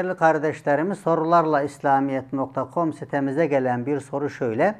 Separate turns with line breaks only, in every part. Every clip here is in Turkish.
Değerli kardeşlerimiz sorularla İslamiyet.com sitemize gelen bir soru şöyle.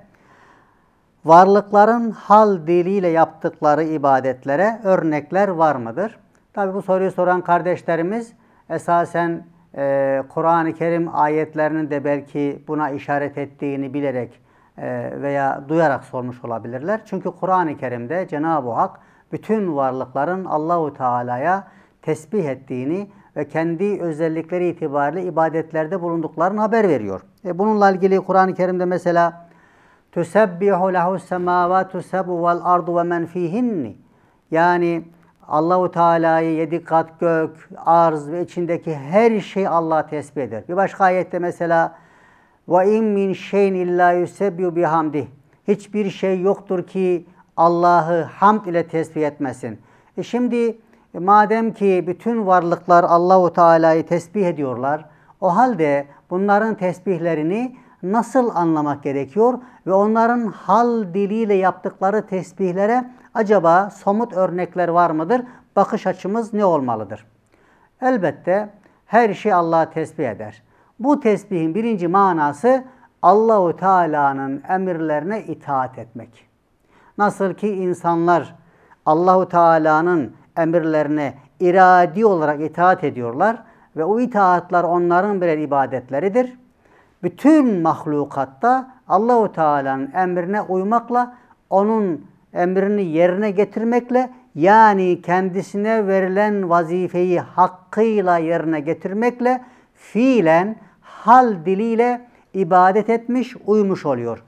Varlıkların hal diliyle yaptıkları ibadetlere örnekler var mıdır? Tabi bu soruyu soran kardeşlerimiz esasen e, Kur'an-ı Kerim ayetlerinin de belki buna işaret ettiğini bilerek e, veya duyarak sormuş olabilirler. Çünkü Kur'an-ı Kerim'de Cenab-ı Hak bütün varlıkların Allahu Teala'ya tesbih ettiğini ve kendi özellikleri itibariyle ibadetlerde bulunduklarını haber veriyor. E bununla ilgili Kur'an-ı Kerim'de mesela Tüsebbihu lehu semavatu sebu vel ardu ve men Yani Allahu Teala'yı yedi kat gök, arz ve içindeki her şey Allah tesbih eder. Bir başka ayette mesela ve in min şeyin illa yusebbihu bihamdih. Hiçbir şey yoktur ki Allah'ı hamd ile tesbih etmesin. E şimdi e, madem ki bütün varlıklar Allahu Teala'yı tesbih ediyorlar, o halde bunların tesbihlerini nasıl anlamak gerekiyor ve onların hal diliyle yaptıkları tesbihlere acaba somut örnekler var mıdır? Bakış açımız ne olmalıdır? Elbette her şey Allah'a tesbih eder. Bu tesbihin birinci manası Allahu Teala'nın emirlerine itaat etmek. Nasıl ki insanlar Allahu Teala'nın emirlerine iradi olarak itaat ediyorlar ve o itaatlar onların birer ibadetleridir. Bütün mahlukatta Allahu Teala'nın emrine uymakla onun emrini yerine getirmekle yani kendisine verilen vazifeyi hakkıyla yerine getirmekle fiilen hal diliyle ibadet etmiş, uymuş oluyor.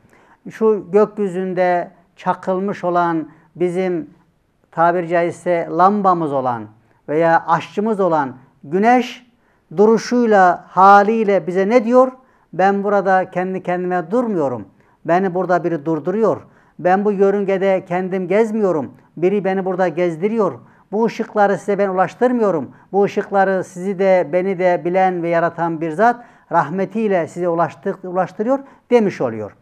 Şu gökyüzünde çakılmış olan bizim tabiri caizse lambamız olan veya aşçımız olan güneş duruşuyla, haliyle bize ne diyor? Ben burada kendi kendime durmuyorum. Beni burada biri durduruyor. Ben bu yörüngede kendim gezmiyorum. Biri beni burada gezdiriyor. Bu ışıkları size ben ulaştırmıyorum. Bu ışıkları sizi de beni de bilen ve yaratan bir zat rahmetiyle size ulaştık, ulaştırıyor demiş oluyor.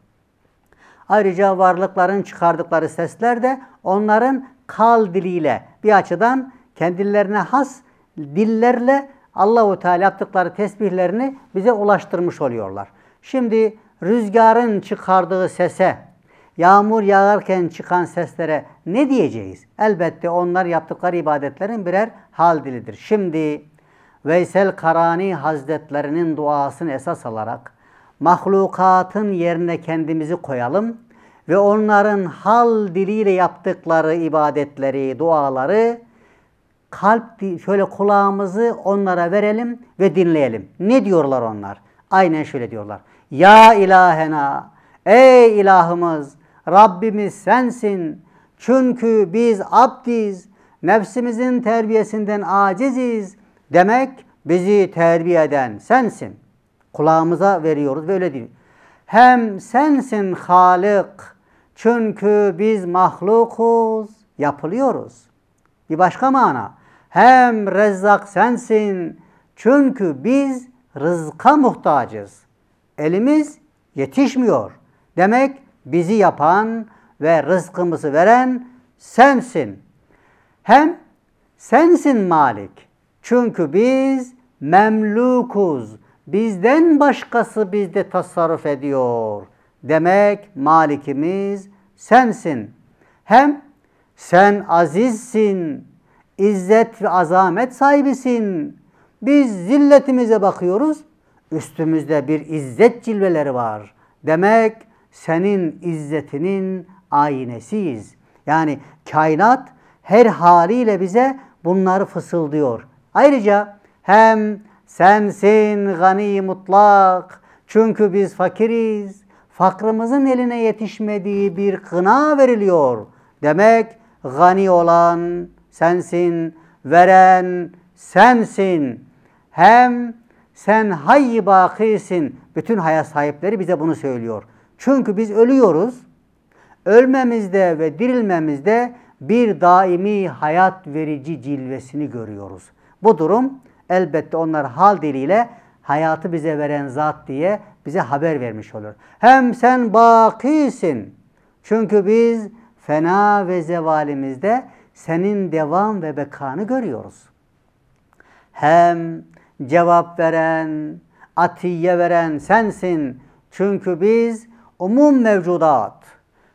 Ayrıca varlıkların çıkardıkları sesler de onların kal diliyle bir açıdan kendilerine has dillerle Allahu Teala yaptıkları tesbihlerini bize ulaştırmış oluyorlar. Şimdi rüzgarın çıkardığı sese, yağmur yağarken çıkan seslere ne diyeceğiz? Elbette onlar yaptıkları ibadetlerin birer hal dilidir. Şimdi Veysel Karani Hazretlerinin duasını esas alarak mahlukatın yerine kendimizi koyalım ve onların hal diliyle yaptıkları ibadetleri, duaları kalp şöyle kulağımızı onlara verelim ve dinleyelim. Ne diyorlar onlar? Aynen şöyle diyorlar. Ya ilahena, ey ilahımız, Rabbimiz sensin. Çünkü biz abdiz, nefsimizin terbiyesinden aciziz. Demek bizi terbiye eden sensin. Kulağımıza veriyoruz ve öyle diyor. Hem sensin Halik. Çünkü biz mahlukuz, yapılıyoruz. Bir başka mana. Hem Rezzak sensin. Çünkü biz rızka muhtacız. Elimiz yetişmiyor. Demek bizi yapan ve rızkımızı veren sensin. Hem sensin malik. Çünkü biz memlukuz bizden başkası bizde tasarruf ediyor. Demek malikimiz sensin. Hem sen azizsin, izzet ve azamet sahibisin. Biz zilletimize bakıyoruz, üstümüzde bir izzet cilveleri var. Demek senin izzetinin aynesiyiz. Yani kainat her haliyle bize bunları fısıldıyor. Ayrıca hem Sensin gani mutlak. Çünkü biz fakiriz. Fakrımızın eline yetişmediği bir kına veriliyor. Demek gani olan sensin, veren sensin. Hem sen hayy bakisin. Bütün hayat sahipleri bize bunu söylüyor. Çünkü biz ölüyoruz. Ölmemizde ve dirilmemizde bir daimi hayat verici cilvesini görüyoruz. Bu durum elbette onlar hal diliyle hayatı bize veren zat diye bize haber vermiş olur. Hem sen bakisin. Çünkü biz fena ve zevalimizde senin devam ve bekanı görüyoruz. Hem cevap veren, atiye veren sensin. Çünkü biz umum mevcudat,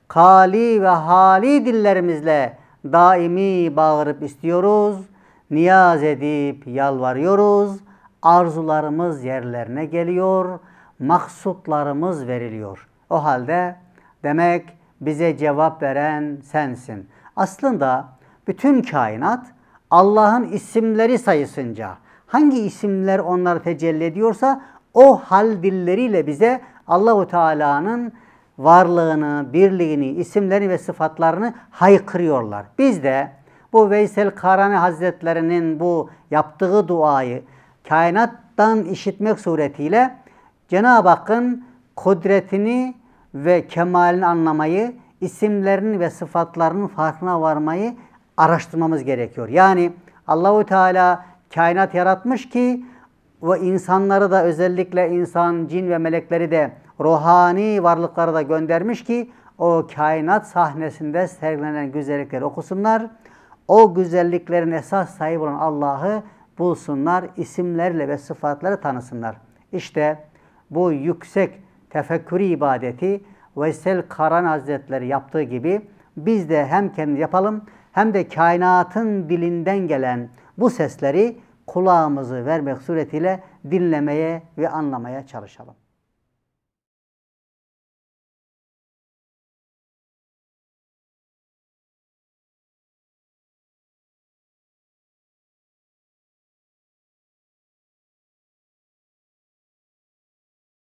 kali ve hali dillerimizle daimi bağırıp istiyoruz.'' niyaz edip yalvarıyoruz. Arzularımız yerlerine geliyor, maksutlarımız veriliyor. O halde demek bize cevap veren sensin. Aslında bütün kainat Allah'ın isimleri sayısınca hangi isimler onlar tecelli ediyorsa o hal dilleriyle bize Allahu Teala'nın varlığını, birliğini, isimlerini ve sıfatlarını haykırıyorlar. Biz de bu Veysel Karani Hazretlerinin bu yaptığı duayı kainattan işitmek suretiyle Cenab-ı Hakk'ın kudretini ve kemalini anlamayı, isimlerini ve sıfatlarının farkına varmayı araştırmamız gerekiyor. Yani Allahu Teala kainat yaratmış ki ve insanları da özellikle insan, cin ve melekleri de ruhani varlıkları da göndermiş ki o kainat sahnesinde sergilenen güzellikleri okusunlar o güzelliklerin esas sahibi olan Allah'ı bulsunlar, isimlerle ve sıfatları tanısınlar. İşte bu yüksek tefekkürü ibadeti Veysel Karan Hazretleri yaptığı gibi biz de hem kendi yapalım hem de kainatın dilinden gelen bu sesleri kulağımızı vermek suretiyle dinlemeye ve anlamaya çalışalım.